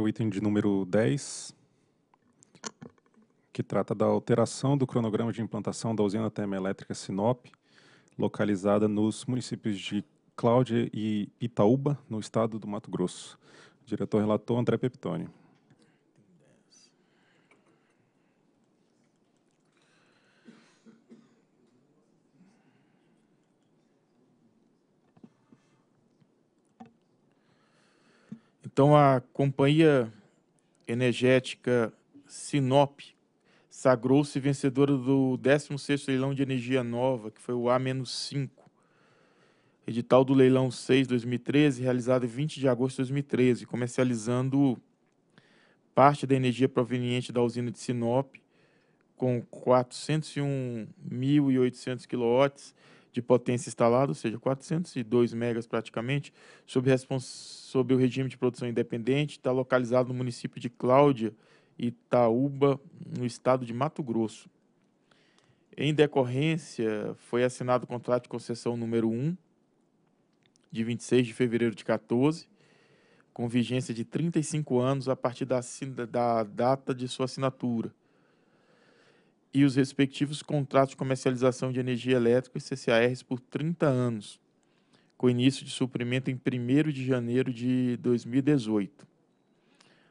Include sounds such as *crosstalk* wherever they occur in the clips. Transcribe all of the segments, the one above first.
é o item de número 10, que trata da alteração do cronograma de implantação da usina termoelétrica Sinop, localizada nos municípios de Cláudia e Itaúba, no estado do Mato Grosso. Diretor-relator André Peptoni. Então, a Companhia Energética Sinop sagrou-se vencedora do 16º Leilão de Energia Nova, que foi o A-5, edital do Leilão 6 2013, realizado em 20 de agosto de 2013, comercializando parte da energia proveniente da usina de Sinop, com 401.800 kW de potência instalada, ou seja, 402 megas praticamente, sob, sob o regime de produção independente, está localizado no município de Cláudia, Itaúba, no estado de Mato Grosso. Em decorrência, foi assinado o contrato de concessão número 1, de 26 de fevereiro de 14, com vigência de 35 anos a partir da, da data de sua assinatura e os respectivos contratos de comercialização de energia elétrica e CCARs por 30 anos, com início de suprimento em 1 de janeiro de 2018.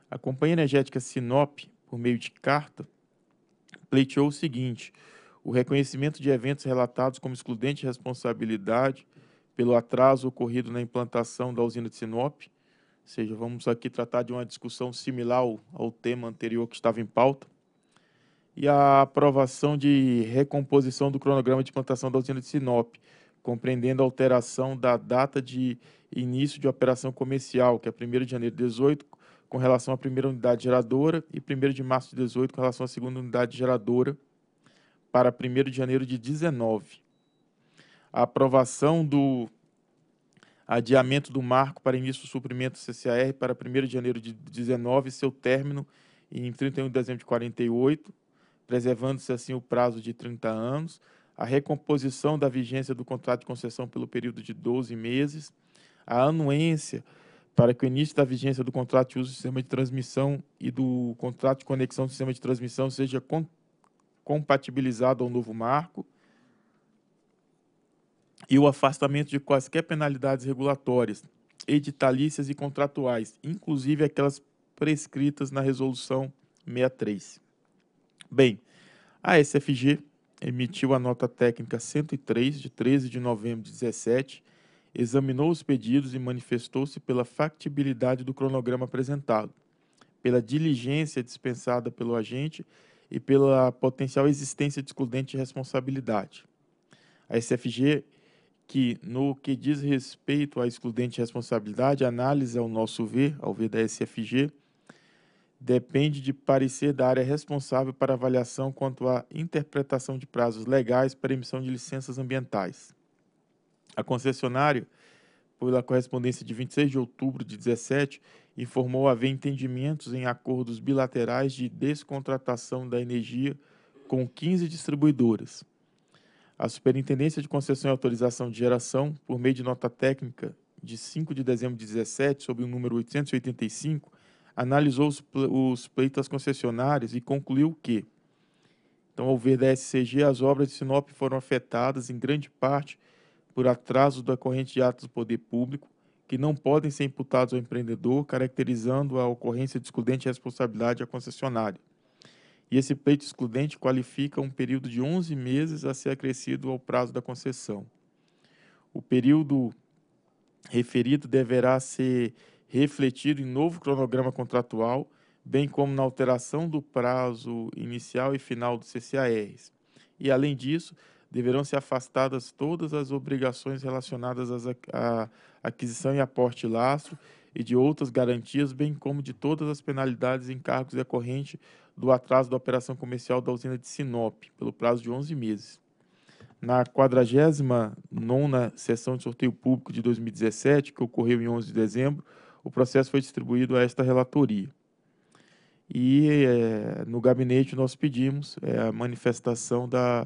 A Companhia Energética Sinop, por meio de carta, pleiteou o seguinte: o reconhecimento de eventos relatados como excludente de responsabilidade pelo atraso ocorrido na implantação da usina de Sinop, ou seja, vamos aqui tratar de uma discussão similar ao, ao tema anterior que estava em pauta, e a aprovação de recomposição do cronograma de plantação da usina de Sinop, compreendendo a alteração da data de início de operação comercial, que é 1 de janeiro de 2018, com relação à primeira unidade geradora, e 1 de março de 2018, com relação à segunda unidade geradora, para 1 de janeiro de 2019. A aprovação do adiamento do marco para início do suprimento do CCAR para 1 de janeiro de 2019, seu término em 31 de dezembro de 48, preservando-se assim o prazo de 30 anos, a recomposição da vigência do contrato de concessão pelo período de 12 meses, a anuência para que o início da vigência do contrato de uso do sistema de transmissão e do contrato de conexão do sistema de transmissão seja com, compatibilizado ao novo marco e o afastamento de quaisquer penalidades regulatórias, editalícias e contratuais, inclusive aquelas prescritas na resolução 63. Bem, a SFG emitiu a nota técnica 103 de 13 de novembro de 17, examinou os pedidos e manifestou-se pela factibilidade do cronograma apresentado, pela diligência dispensada pelo agente e pela potencial existência de excludente de responsabilidade. A SFG, que no que diz respeito à excludente de responsabilidade, a análise, ao nosso ver, ao ver da SFG, depende de parecer da área responsável para avaliação quanto à interpretação de prazos legais para emissão de licenças ambientais. A concessionária, pela correspondência de 26 de outubro de 17, informou haver entendimentos em acordos bilaterais de descontratação da energia com 15 distribuidoras. A Superintendência de Concessão e Autorização de Geração, por meio de nota técnica de 5 de dezembro de 17, sob o número 885, analisou os, os pleitos das concessionárias e concluiu que, então, ao ver da SCG, as obras de Sinop foram afetadas, em grande parte, por atraso da corrente de atos do poder público, que não podem ser imputados ao empreendedor, caracterizando a ocorrência de excludente responsabilidade à concessionária. E esse pleito excludente qualifica um período de 11 meses a ser acrescido ao prazo da concessão. O período referido deverá ser refletido em novo cronograma contratual, bem como na alteração do prazo inicial e final do CCARs. E, além disso, deverão ser afastadas todas as obrigações relacionadas à aquisição e aporte lastro e de outras garantias, bem como de todas as penalidades e encargos decorrentes do atraso da operação comercial da usina de Sinop, pelo prazo de 11 meses. Na 49ª sessão de sorteio público de 2017, que ocorreu em 11 de dezembro, o processo foi distribuído a esta relatoria. E é, no gabinete nós pedimos é, a manifestação da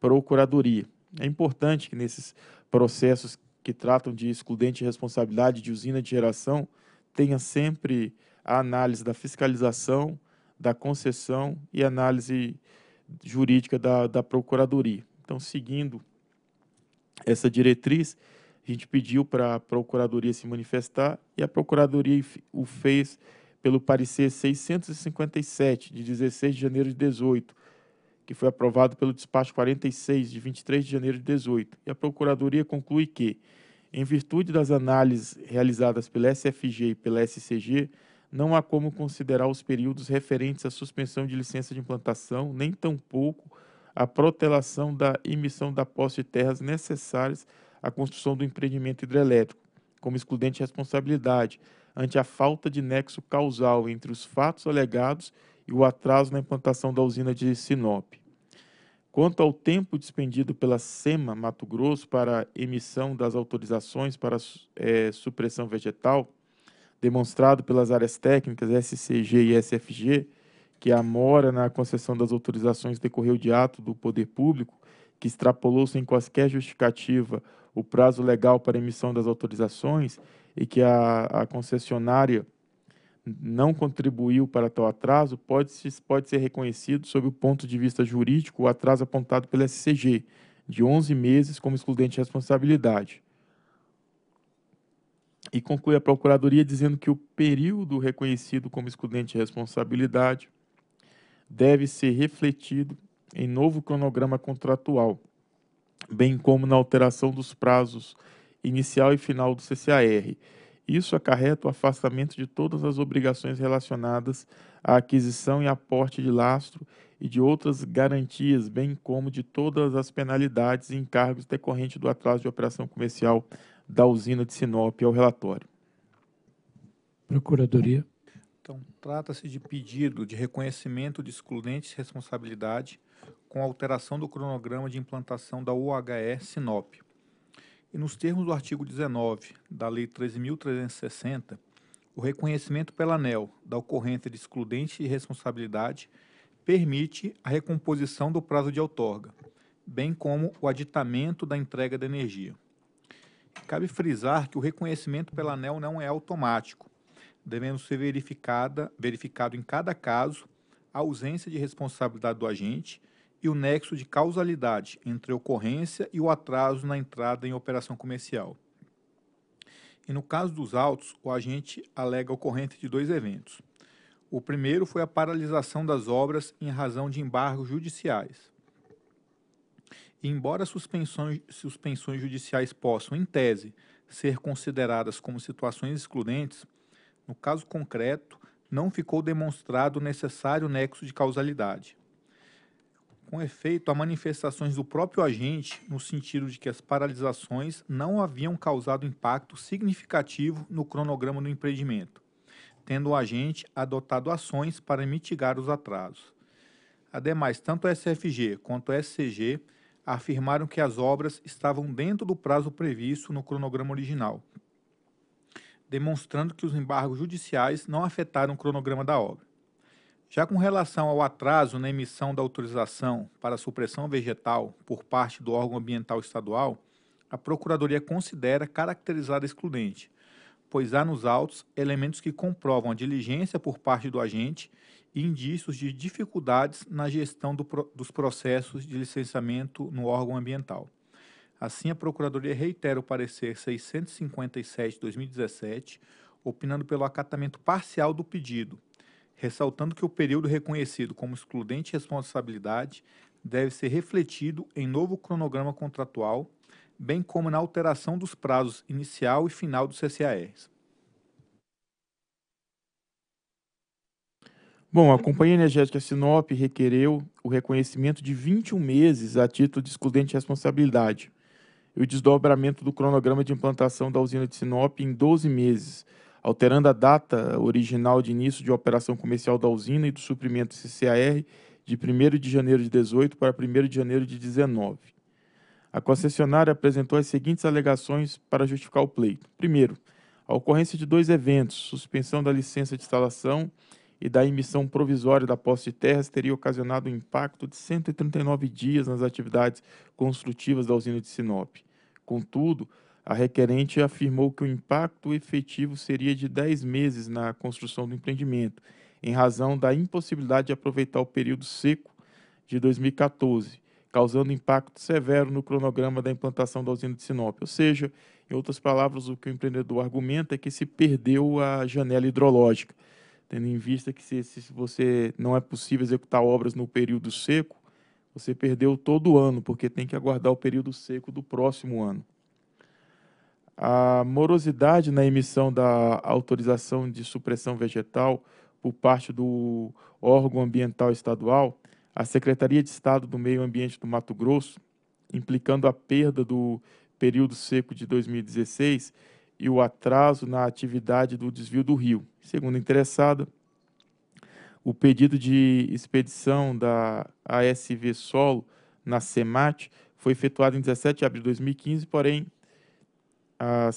Procuradoria. É importante que nesses processos que tratam de excludente responsabilidade de usina de geração tenha sempre a análise da fiscalização, da concessão e análise jurídica da, da Procuradoria. Então, seguindo essa diretriz, a gente pediu para a Procuradoria se manifestar e a Procuradoria o fez pelo parecer 657, de 16 de janeiro de 18, que foi aprovado pelo despacho 46, de 23 de janeiro de 18. E a Procuradoria conclui que, em virtude das análises realizadas pela SFG e pela SCG, não há como considerar os períodos referentes à suspensão de licença de implantação, nem tampouco a protelação da emissão da posse de terras necessárias a construção do empreendimento hidrelétrico, como excludente responsabilidade, ante a falta de nexo causal entre os fatos alegados e o atraso na implantação da usina de Sinop. Quanto ao tempo dispendido pela SEMA Mato Grosso para emissão das autorizações para é, supressão vegetal, demonstrado pelas áreas técnicas SCG e SFG, que a mora na concessão das autorizações decorreu de ato do poder público, que extrapolou sem quaisquer justificativa o prazo legal para emissão das autorizações e que a, a concessionária não contribuiu para tal atraso, pode, pode ser reconhecido sob o ponto de vista jurídico o atraso apontado pela SCG, de 11 meses como excludente de responsabilidade. E conclui a Procuradoria dizendo que o período reconhecido como excludente de responsabilidade deve ser refletido em novo cronograma contratual, bem como na alteração dos prazos inicial e final do CCAR. Isso acarreta o afastamento de todas as obrigações relacionadas à aquisição e aporte de lastro e de outras garantias, bem como de todas as penalidades e encargos decorrentes do atraso de operação comercial da usina de Sinop ao relatório. Procuradoria. Então, trata-se de pedido de reconhecimento de excludentes responsabilidade com a alteração do cronograma de implantação da UHE Sinop. E nos termos do artigo 19 da Lei 13.360, o reconhecimento pela ANEL da ocorrência de excludente de responsabilidade permite a recomposição do prazo de outorga, bem como o aditamento da entrega da energia. Cabe frisar que o reconhecimento pela ANEL não é automático, devendo ser verificada, verificado em cada caso a ausência de responsabilidade do agente e o nexo de causalidade entre a ocorrência e o atraso na entrada em operação comercial. E no caso dos autos, o agente alega ocorrente de dois eventos. O primeiro foi a paralisação das obras em razão de embargos judiciais. E embora suspensões, suspensões judiciais possam, em tese, ser consideradas como situações excludentes, no caso concreto, não ficou demonstrado o necessário nexo de causalidade. Com efeito, há manifestações do próprio agente no sentido de que as paralisações não haviam causado impacto significativo no cronograma do empreendimento, tendo o agente adotado ações para mitigar os atrasos. Ademais, tanto a SFG quanto a SCG afirmaram que as obras estavam dentro do prazo previsto no cronograma original, demonstrando que os embargos judiciais não afetaram o cronograma da obra. Já com relação ao atraso na emissão da autorização para supressão vegetal por parte do órgão ambiental estadual, a Procuradoria considera caracterizada excludente, pois há nos autos elementos que comprovam a diligência por parte do agente e indícios de dificuldades na gestão do, dos processos de licenciamento no órgão ambiental. Assim, a Procuradoria reitera o parecer 657-2017, opinando pelo acatamento parcial do pedido, ressaltando que o período reconhecido como excludente de responsabilidade deve ser refletido em novo cronograma contratual, bem como na alteração dos prazos inicial e final dos CCARs. Bom, a Companhia Energética Sinop requereu o reconhecimento de 21 meses a título de excludente de responsabilidade, e o desdobramento do cronograma de implantação da usina de Sinop em 12 meses, alterando a data original de início de operação comercial da usina e do suprimento CCAR de 1 de janeiro de 18 para 1 de janeiro de 19. A concessionária apresentou as seguintes alegações para justificar o pleito. Primeiro, a ocorrência de dois eventos, suspensão da licença de instalação e da emissão provisória da posse de terras teria ocasionado um impacto de 139 dias nas atividades construtivas da usina de Sinop. Contudo, a requerente afirmou que o impacto efetivo seria de 10 meses na construção do empreendimento, em razão da impossibilidade de aproveitar o período seco de 2014, causando impacto severo no cronograma da implantação da usina de Sinop. Ou seja, em outras palavras, o que o empreendedor argumenta é que se perdeu a janela hidrológica tendo em vista que se, se você não é possível executar obras no período seco, você perdeu todo o ano, porque tem que aguardar o período seco do próximo ano. A morosidade na emissão da autorização de supressão vegetal por parte do órgão ambiental estadual, a Secretaria de Estado do Meio Ambiente do Mato Grosso, implicando a perda do período seco de 2016, e o atraso na atividade do desvio do rio. Segundo a interessada, o pedido de expedição da ASV Solo na SEMAT foi efetuado em 17 de abril de 2015, porém a,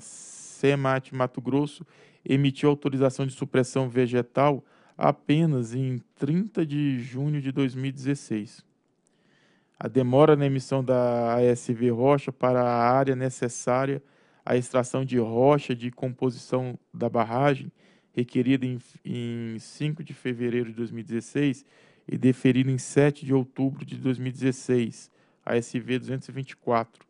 SEMAT Mato Grosso emitiu autorização de supressão vegetal apenas em 30 de junho de 2016. A demora na emissão da ASV Rocha para a área necessária a extração de rocha de composição da barragem, requerida em, em 5 de fevereiro de 2016 e deferida em 7 de outubro de 2016, a SV 224.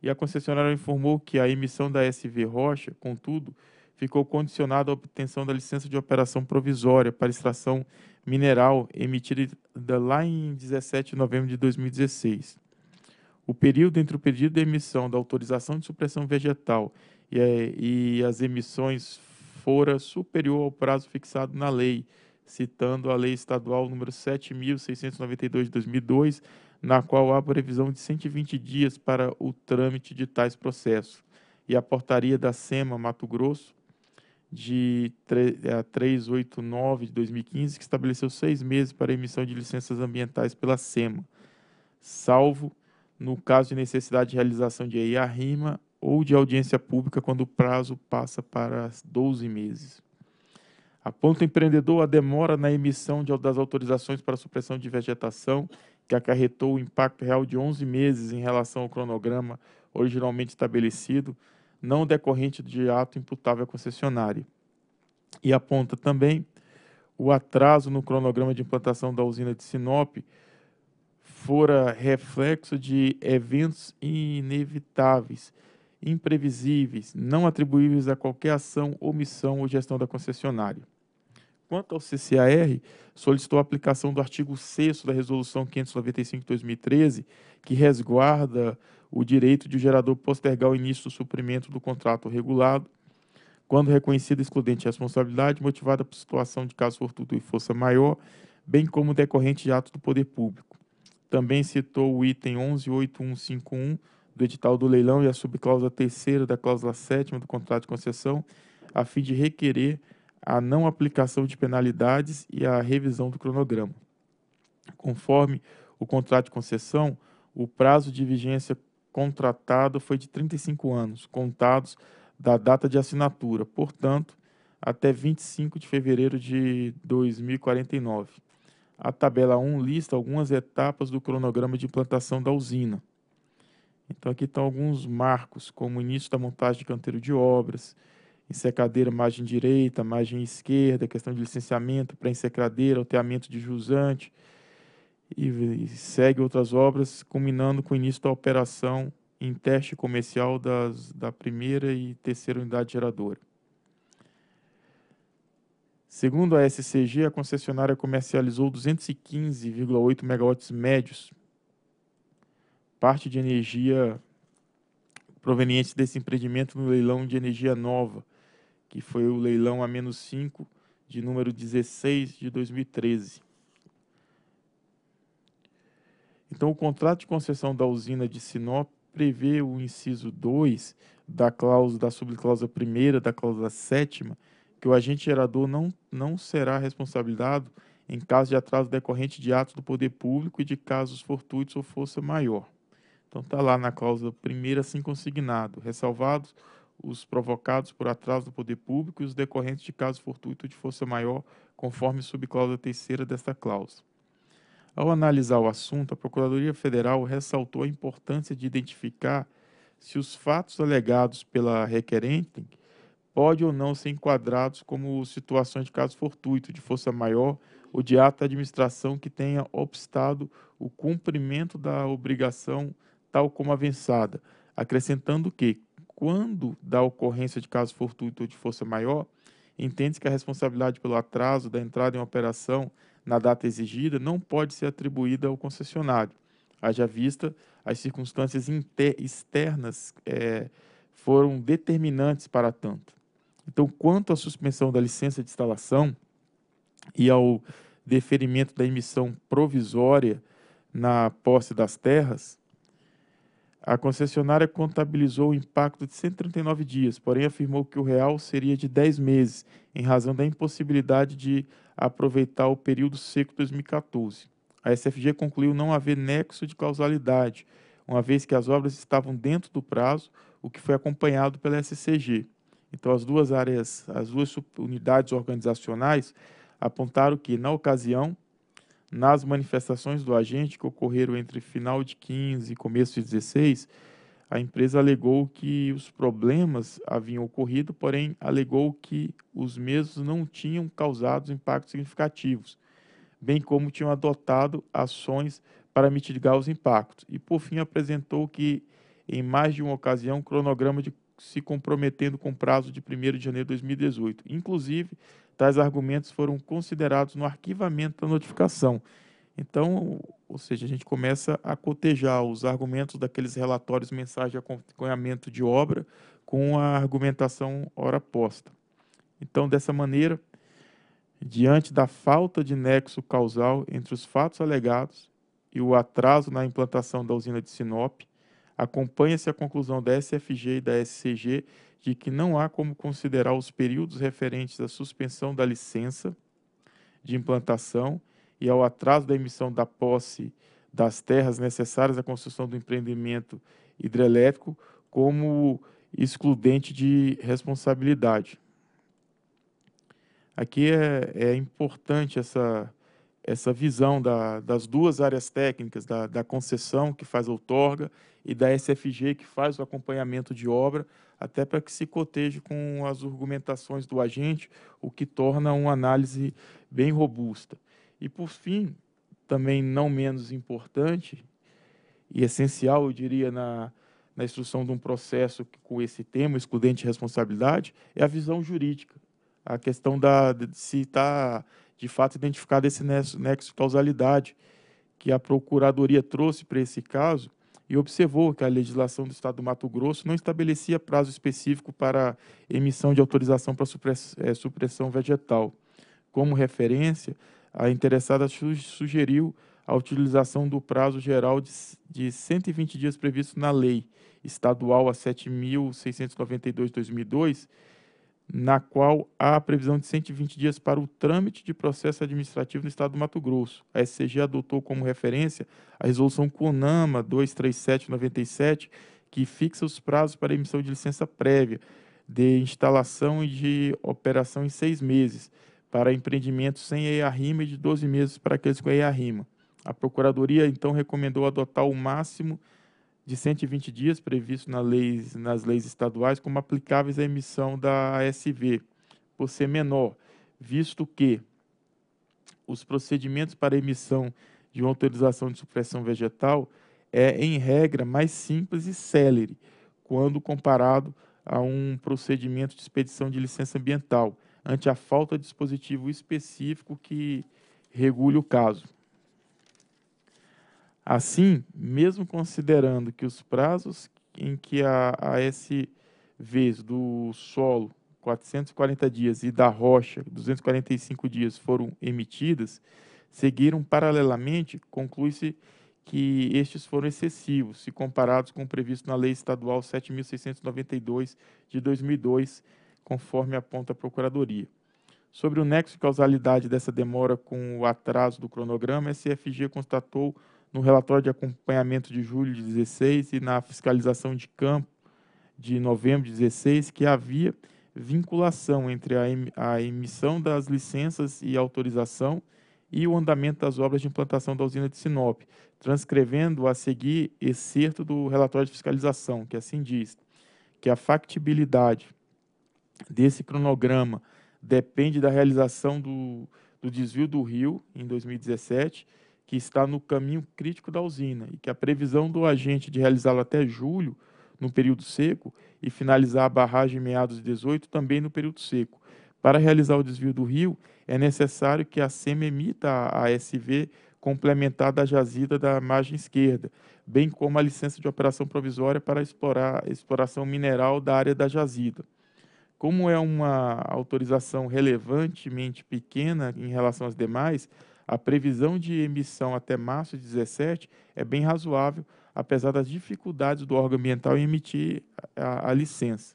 E a concessionária informou que a emissão da SV Rocha, contudo, ficou condicionada à obtenção da licença de operação provisória para extração mineral emitida lá em 17 de novembro de 2016. O período entre o pedido de emissão da autorização de supressão vegetal e, e as emissões fora superior ao prazo fixado na lei, citando a Lei Estadual número 7.692 de 2002, na qual há previsão de 120 dias para o trâmite de tais processos, e a portaria da SEMA Mato Grosso de 389 é, de 2015, que estabeleceu seis meses para emissão de licenças ambientais pela SEMA, salvo no caso de necessidade de realização de EIA RIMA ou de audiência pública quando o prazo passa para 12 meses. Aponta o empreendedor a demora na emissão de, das autorizações para supressão de vegetação, que acarretou o impacto real de 11 meses em relação ao cronograma originalmente estabelecido, não decorrente de ato imputável à concessionária. E aponta também o atraso no cronograma de implantação da usina de Sinop, fora reflexo de eventos inevitáveis, imprevisíveis, não atribuíveis a qualquer ação, omissão ou gestão da concessionária. Quanto ao CCAR, solicitou a aplicação do artigo 6 da Resolução 595 de 2013, que resguarda o direito de o gerador postergar o início do suprimento do contrato regulado, quando reconhecida excludente responsabilidade motivada por situação de caso fortuito e força maior, bem como decorrente de ato do poder público. Também citou o item 118151 do edital do leilão e a subcláusula terceira da cláusula sétima do contrato de concessão, a fim de requerer a não aplicação de penalidades e a revisão do cronograma. Conforme o contrato de concessão, o prazo de vigência contratado foi de 35 anos, contados da data de assinatura, portanto, até 25 de fevereiro de 2049. A tabela 1 lista algumas etapas do cronograma de implantação da usina. Então, aqui estão alguns marcos, como início da montagem de canteiro de obras, ensecadeira, margem direita, margem esquerda, questão de licenciamento, pré-ensecadeira, alteamento de jusante, e, e segue outras obras, culminando com o início da operação em teste comercial das, da primeira e terceira unidade geradora. Segundo a SCG, a concessionária comercializou 215,8 megawatts médios, parte de energia proveniente desse empreendimento no leilão de energia nova, que foi o leilão a 5 de número 16 de 2013. Então, o contrato de concessão da usina de Sinop prevê o inciso 2 da cláusula da subcláusula primeira, da cláusula sétima, que o agente gerador não, não será responsabilizado em caso de atraso decorrente de atos do poder público e de casos fortuitos ou força maior. Então está lá na cláusula primeira, assim consignado, ressalvados os provocados por atraso do poder público e os decorrentes de casos fortuitos de força maior, conforme subcláusula terceira desta cláusula. Ao analisar o assunto, a Procuradoria Federal ressaltou a importância de identificar se os fatos alegados pela requerente pode ou não ser enquadrados como situações de caso fortuito, de força maior ou de ato da administração que tenha obstado o cumprimento da obrigação tal como avançada, acrescentando que, quando da ocorrência de caso fortuito ou de força maior, entende-se que a responsabilidade pelo atraso da entrada em operação na data exigida não pode ser atribuída ao concessionário, haja vista as circunstâncias externas é, foram determinantes para tanto. Então, quanto à suspensão da licença de instalação e ao deferimento da emissão provisória na posse das terras, a concessionária contabilizou o impacto de 139 dias, porém afirmou que o real seria de 10 meses, em razão da impossibilidade de aproveitar o período seco 2014. A SFG concluiu não haver nexo de causalidade, uma vez que as obras estavam dentro do prazo, o que foi acompanhado pela SCG. Então, as duas áreas, as duas unidades organizacionais apontaram que, na ocasião, nas manifestações do agente que ocorreram entre final de 15 e começo de 16, a empresa alegou que os problemas haviam ocorrido, porém alegou que os mesmos não tinham causado impactos significativos, bem como tinham adotado ações para mitigar os impactos. E por fim apresentou que em mais de uma ocasião cronograma de se comprometendo com o prazo de 1 de janeiro de 2018. Inclusive, tais argumentos foram considerados no arquivamento da notificação. Então, ou seja, a gente começa a cotejar os argumentos daqueles relatórios mensais de acompanhamento de obra com a argumentação ora posta. Então, dessa maneira, diante da falta de nexo causal entre os fatos alegados e o atraso na implantação da usina de Sinop, acompanha-se a conclusão da SFG e da SCG de que não há como considerar os períodos referentes à suspensão da licença de implantação e ao atraso da emissão da posse das terras necessárias à construção do empreendimento hidrelétrico como excludente de responsabilidade. Aqui é, é importante essa, essa visão da, das duas áreas técnicas, da, da concessão que faz a outorga e da SFG, que faz o acompanhamento de obra, até para que se coteje com as argumentações do agente, o que torna uma análise bem robusta. E, por fim, também não menos importante e essencial, eu diria, na, na instrução de um processo com esse tema, excludente de responsabilidade, é a visão jurídica. A questão da, de se está, de fato, identificado esse nexo, nexo de causalidade que a Procuradoria trouxe para esse caso, e observou que a legislação do Estado do Mato Grosso não estabelecia prazo específico para emissão de autorização para eh, supressão vegetal. Como referência, a interessada sugeriu a utilização do prazo geral de 120 dias previsto na Lei Estadual a 7.692 de 2002, na qual há a previsão de 120 dias para o trâmite de processo administrativo no estado do Mato Grosso. A SCG adotou como referência a resolução CONAMA 23797, que fixa os prazos para emissão de licença prévia de instalação e de operação em seis meses, para empreendimentos sem EIA-RIMA e de 12 meses para aqueles com EIA-RIMA. A Procuradoria, então, recomendou adotar o máximo de de 120 dias previsto na nas leis estaduais como aplicáveis à emissão da ASV, por ser menor, visto que os procedimentos para emissão de uma autorização de supressão vegetal é, em regra, mais simples e célere quando comparado a um procedimento de expedição de licença ambiental, ante a falta de dispositivo específico que regule o caso. Assim, mesmo considerando que os prazos em que a, a SVs do solo, 440 dias, e da rocha, 245 dias, foram emitidas, seguiram paralelamente, conclui-se que estes foram excessivos, se comparados com o previsto na Lei Estadual 7.692 de 2002, conforme aponta a Procuradoria. Sobre o nexo de causalidade dessa demora com o atraso do cronograma, a SFG constatou no relatório de acompanhamento de julho de 16 e na fiscalização de campo de novembro de 16 que havia vinculação entre a, em, a emissão das licenças e autorização e o andamento das obras de implantação da usina de Sinop, transcrevendo a seguir excerto do relatório de fiscalização, que assim diz que a factibilidade desse cronograma depende da realização do, do desvio do rio em 2017 que está no caminho crítico da usina e que a previsão do agente de realizá-lo até julho, no período seco, e finalizar a barragem em meados de 18 também no período seco. Para realizar o desvio do rio, é necessário que a SEMA emita a ASV complementar da jazida da margem esquerda, bem como a licença de operação provisória para explorar exploração mineral da área da jazida. Como é uma autorização relevantemente pequena em relação às demais, a previsão de emissão até março de 2017 é bem razoável, apesar das dificuldades do órgão ambiental em emitir a, a licença.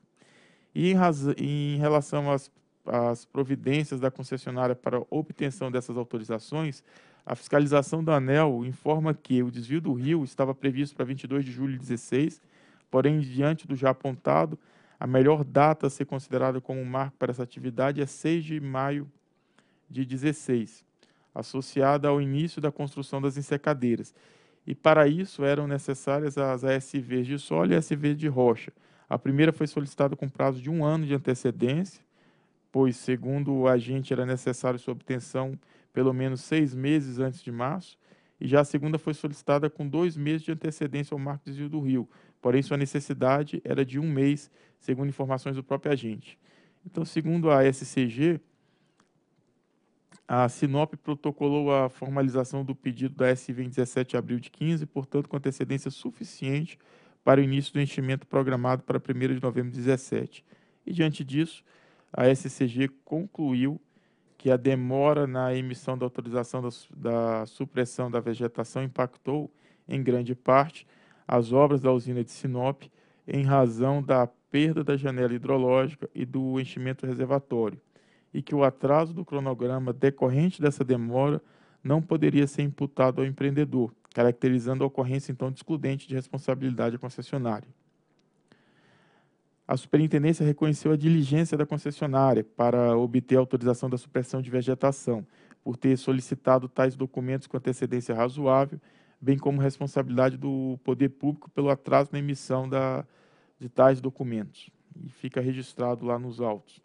E em, em relação às, às providências da concessionária para obtenção dessas autorizações, a fiscalização da ANEL informa que o desvio do rio estava previsto para 22 de julho de 2016, porém, diante do já apontado, a melhor data a ser considerada como marco para essa atividade é 6 de maio de 2016 associada ao início da construção das ensecadeiras. E para isso eram necessárias as ASVs de solo e ASVs de rocha. A primeira foi solicitada com prazo de um ano de antecedência, pois, segundo o agente, era necessário sua obtenção pelo menos seis meses antes de março, e já a segunda foi solicitada com dois meses de antecedência ao marco de desvio do rio, porém sua necessidade era de um mês, segundo informações do próprio agente. Então, segundo a SCG, a Sinop protocolou a formalização do pedido da SV em 17 de abril de 15, portanto, com antecedência suficiente para o início do enchimento programado para 1 de novembro de 17. E, diante disso, a SCG concluiu que a demora na emissão da autorização da, da supressão da vegetação impactou, em grande parte, as obras da usina de Sinop, em razão da perda da janela hidrológica e do enchimento reservatório e que o atraso do cronograma decorrente dessa demora não poderia ser imputado ao empreendedor, caracterizando a ocorrência então de excludente de responsabilidade à concessionária. A superintendência reconheceu a diligência da concessionária para obter autorização da supressão de vegetação, por ter solicitado tais documentos com antecedência razoável, bem como responsabilidade do poder público pelo atraso na emissão da, de tais documentos. E fica registrado lá nos autos.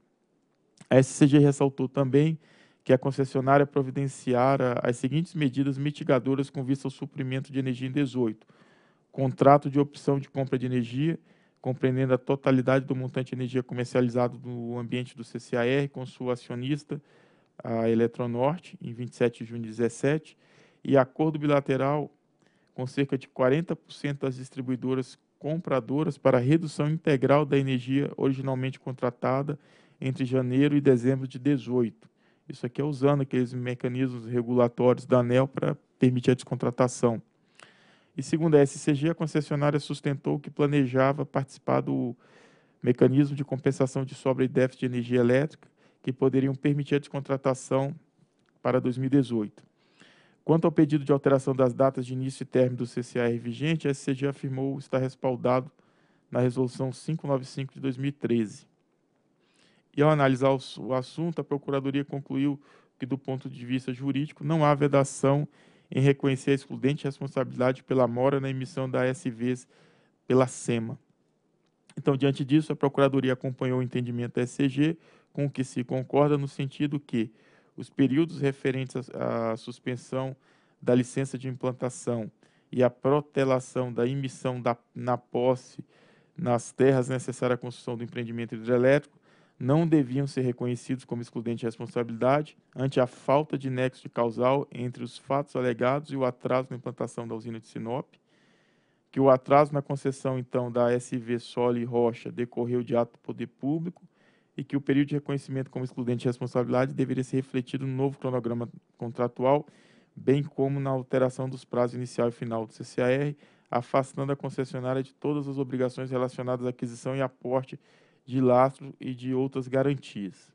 A SCG ressaltou também que a concessionária providenciara as seguintes medidas mitigadoras com vista ao suprimento de energia em 18. Contrato de opção de compra de energia, compreendendo a totalidade do montante de energia comercializado no ambiente do CCAR com sua acionista, a Eletronorte, em 27 de junho de 17, e acordo bilateral com cerca de 40% das distribuidoras compradoras para redução integral da energia originalmente contratada entre janeiro e dezembro de 2018. Isso aqui é usando aqueles mecanismos regulatórios da ANEL para permitir a descontratação. E segundo a SCG, a concessionária sustentou que planejava participar do mecanismo de compensação de sobra e déficit de energia elétrica, que poderiam permitir a descontratação para 2018. Quanto ao pedido de alteração das datas de início e término do CCAR vigente, a SCG afirmou estar respaldado na Resolução 595 de 2013. E ao analisar o assunto, a Procuradoria concluiu que, do ponto de vista jurídico, não há vedação em reconhecer a excludente responsabilidade pela mora na emissão da SVs pela SEMA. Então, diante disso, a Procuradoria acompanhou o entendimento da SCG, com o que se concorda no sentido que os períodos referentes à suspensão da licença de implantação e à protelação da emissão da, na posse nas terras necessárias à construção do empreendimento hidrelétrico não deviam ser reconhecidos como excludente de responsabilidade ante a falta de nexo causal entre os fatos alegados e o atraso na implantação da usina de Sinop, que o atraso na concessão, então, da SV Sole Rocha decorreu de ato do poder público e que o período de reconhecimento como excludente de responsabilidade deveria ser refletido no novo cronograma contratual, bem como na alteração dos prazos inicial e final do CCAR, afastando a concessionária de todas as obrigações relacionadas à aquisição e aporte de lastro e de outras garantias.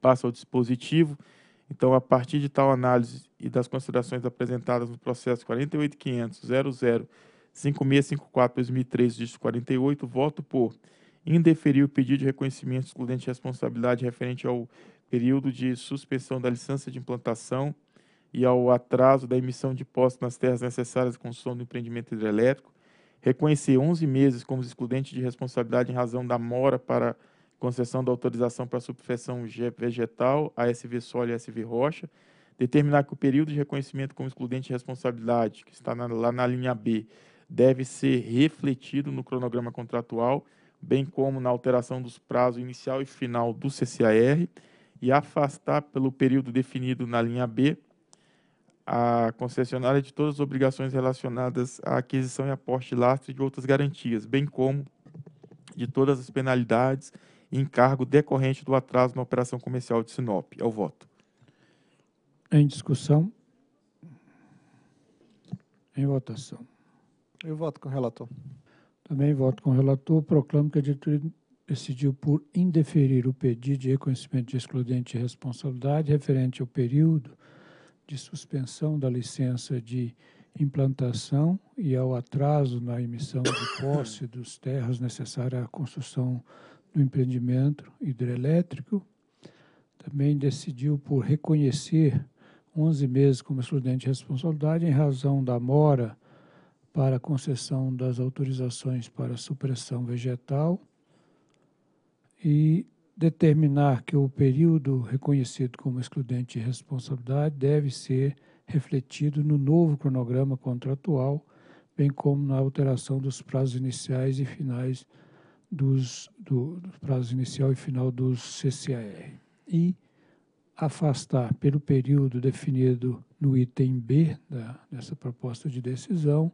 Passa ao dispositivo. Então, a partir de tal análise e das considerações apresentadas no processo 48.500.00.5654.2013, disto 48, voto por indeferir o pedido de reconhecimento excludente de responsabilidade referente ao período de suspensão da licença de implantação e ao atraso da emissão de postos nas terras necessárias à construção do empreendimento hidrelétrico, reconhecer 11 meses como excludente de responsabilidade em razão da mora para concessão da autorização para subfecção vegetal, ASV Sol e ASV rocha, determinar que o período de reconhecimento como excludente de responsabilidade, que está na, lá na linha B, deve ser refletido no cronograma contratual, bem como na alteração dos prazos inicial e final do CCAR, e afastar pelo período definido na linha B a concessionária de todas as obrigações relacionadas à aquisição e aporte lastre de outras garantias, bem como de todas as penalidades e encargo decorrente do atraso na operação comercial de Sinop. Ao é voto. Em discussão. Em votação. Eu voto com o relator. Também voto com o relator. Proclamo que a diretoria decidiu por indeferir o pedido de reconhecimento de excludente de responsabilidade referente ao período de suspensão da licença de implantação e ao atraso na emissão de *coughs* posse dos terras necessária à construção do empreendimento hidrelétrico. Também decidiu por reconhecer 11 meses como excludente de responsabilidade em razão da mora para a concessão das autorizações para supressão vegetal e determinar que o período reconhecido como excludente de responsabilidade deve ser refletido no novo cronograma contratual, bem como na alteração dos prazos iniciais e finais dos, do, do prazo inicial e final dos CCAR. E afastar pelo período definido no item B da, dessa proposta de decisão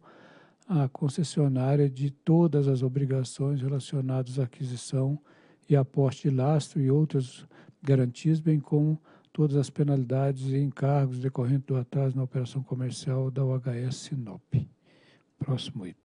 a concessionária de todas as obrigações relacionadas à aquisição e aporte de lastro e outras garantias, bem como todas as penalidades e encargos decorrentes do atraso na operação comercial da UHS Sinop. Próximo item.